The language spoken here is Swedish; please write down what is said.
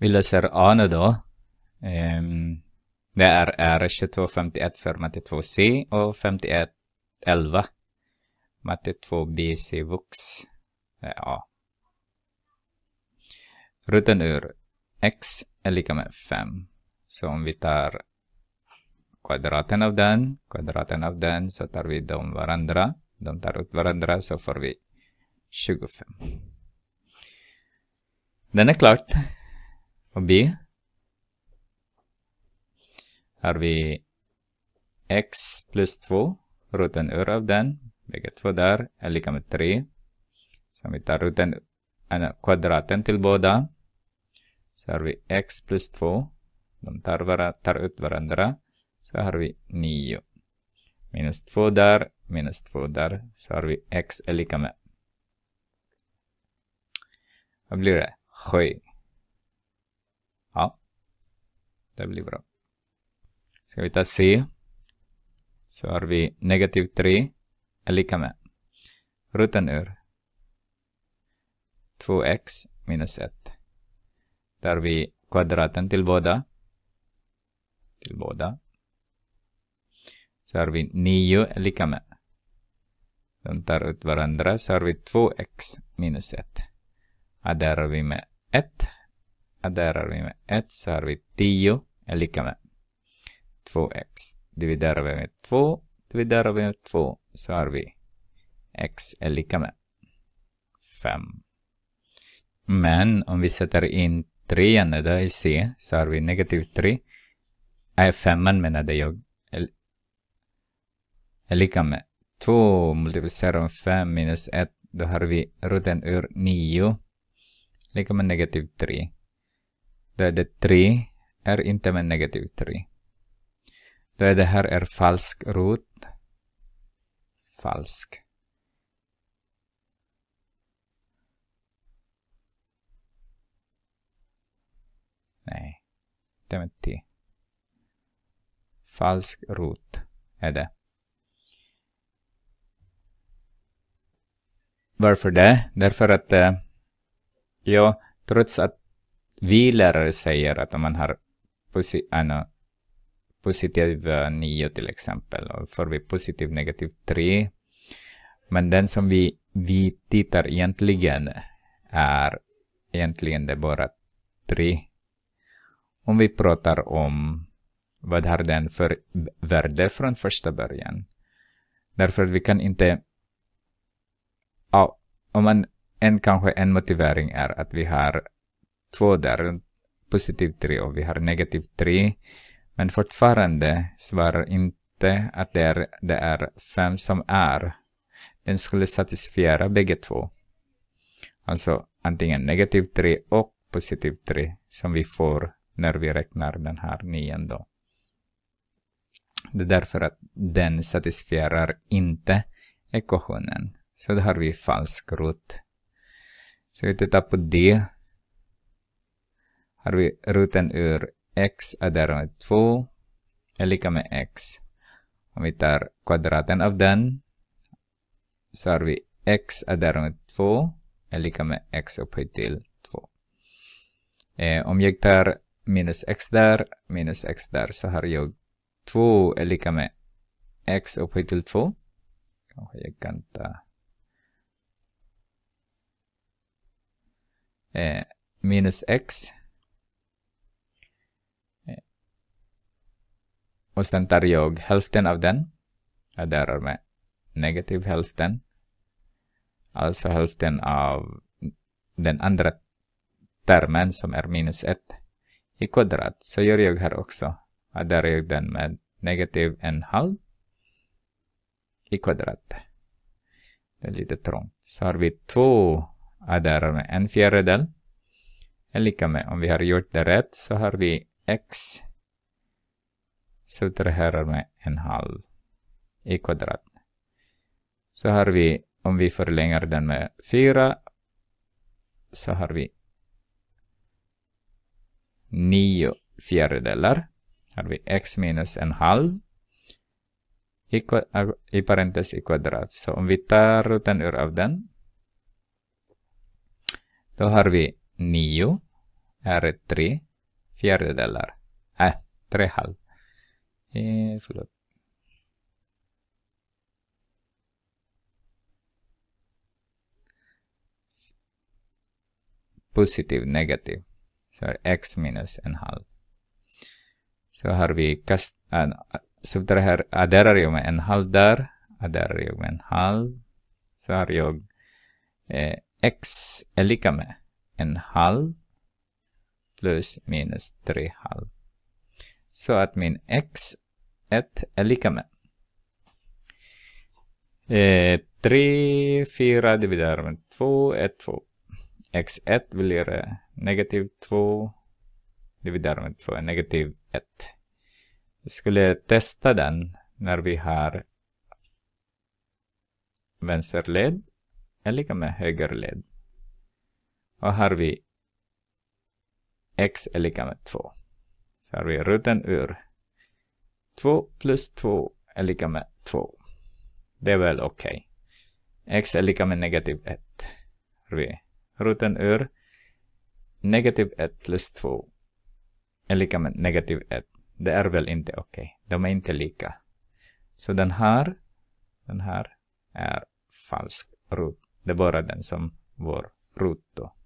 Villager Ano då. Um, det är R2251 för matte 2C och 5111. Matte 2BC Vux. Ja. Rutan ur x är lika med 5. Så om vi tar kvadraten av den, kvadraten av den, så tar vi de varandra. De tar ut varandra så får vi 25. Den är klart. B. Har vi x plus 2, roten ur av den, bägge två där, är lika med 3. Så vi tar roten, äh, kvadraten till båda. Så har vi x plus 2, de tar, vara, tar ut varandra. Så har vi 9. Minus 2 där, minus 2 där, så har vi x är lika med. Vad blir det? 7. Ja, det blir bra. Ska vi ta C. Så har vi negativ 3 är lika med ruten ur 2x minus 1. Där har vi kvadraten till båda. Till båda. Så har vi 9 är lika med. De tar ut varandra så har vi 2x minus 1. Ja, där har vi med 1 adderar vi med 1 så har vi 10 är lika med 2x. Dividerar vi med 2, dividerar vi med 2 så har vi x är lika med 5. Men om vi sätter in 3 där i C så har vi negativ 3. Är 5 menade jag. Är lika med 2 multiplicerar med 5 minus 1 då har vi roten ur 9 lika med negativ 3. Då är det 3 är inte med negativ 3. Då är det här är falsk rot. Falsk. Nej, det är inte Falsk rot är det. Varför det? Därför att, eh, ja, trots att vi lärare säger att om man har posi ano, positiv 9 till exempel, och får vi positiv negativ 3. Men den som vi, vi tittar egentligen är egentligen det bara 3. Om vi pratar om vad har den för värde från första början. Därför att vi kan inte... Ja, om man, en kanske en motivering är att vi har två där, positiv tre och vi har negativ tre. Men fortfarande svarar inte att det är, det är 5 som är. Den skulle satisfiera bägge två. Alltså antingen negativ tre och positiv tre som vi får när vi räknar den här nian. då. Det är därför att den satisfierar inte ekvationen. Så då har vi falsk rot. Så vi tittar på det har vi ruten ur x är där 2 är lika med x. Om vi tar kvadraten av den så har vi x är där 2 är lika med x upphöjt till 2. Eh, om jag tar minus x där minus x där så har jag 2 är lika med x upphöjt till 2. Kanske jag kan ta eh, minus x Och sen tar jag hälften av den. Jag delar med negativ hälften. Alltså hälften av den andra termen som är minus ett i kvadrat. Så gör jag här också. Jag delar jag den med negativ en halv i kvadrat. Det är lite trångt. Så har vi två adderar med en fjärdedel. Är lika med om vi har gjort det rätt så har vi x slutade herrar med en halv i kvadrat. Så har vi, om vi förlänger den med fyra så har vi nio fjärdedelar. Har vi x minus en halv i, i parentes i kvadrat. Så om vi tar rutan ur av den, då har vi nio är tre fjärdedelar. Äh, tre halv. Eh, förlåt. Positiv, negativ. Så är x minus en halv. Så har vi kast... Äh, så det här adderar jag med en halv där. Adderar jag med en halv. Så har jag eh, x är lika med en halv plus minus tre halv så att min x1 är lika med 3, eh, 4 dividerar med 2, är 2. x1 blir negativ 2 dividerar med 2 är negativ 1. Vi skulle testa den när vi har vänsterled är lika med högerled. Och har vi x är lika med 2. Så här är ruten ur. 2 plus 2 är lika med 2. Det är väl okej. Okay. x är lika med negativ 1. Ruten ur negativ 1 plus 2 är lika med negativ 1. Det är väl inte okej. Okay. De är inte lika. Så den här, den här är falsk rot. Det är bara den som var rot då.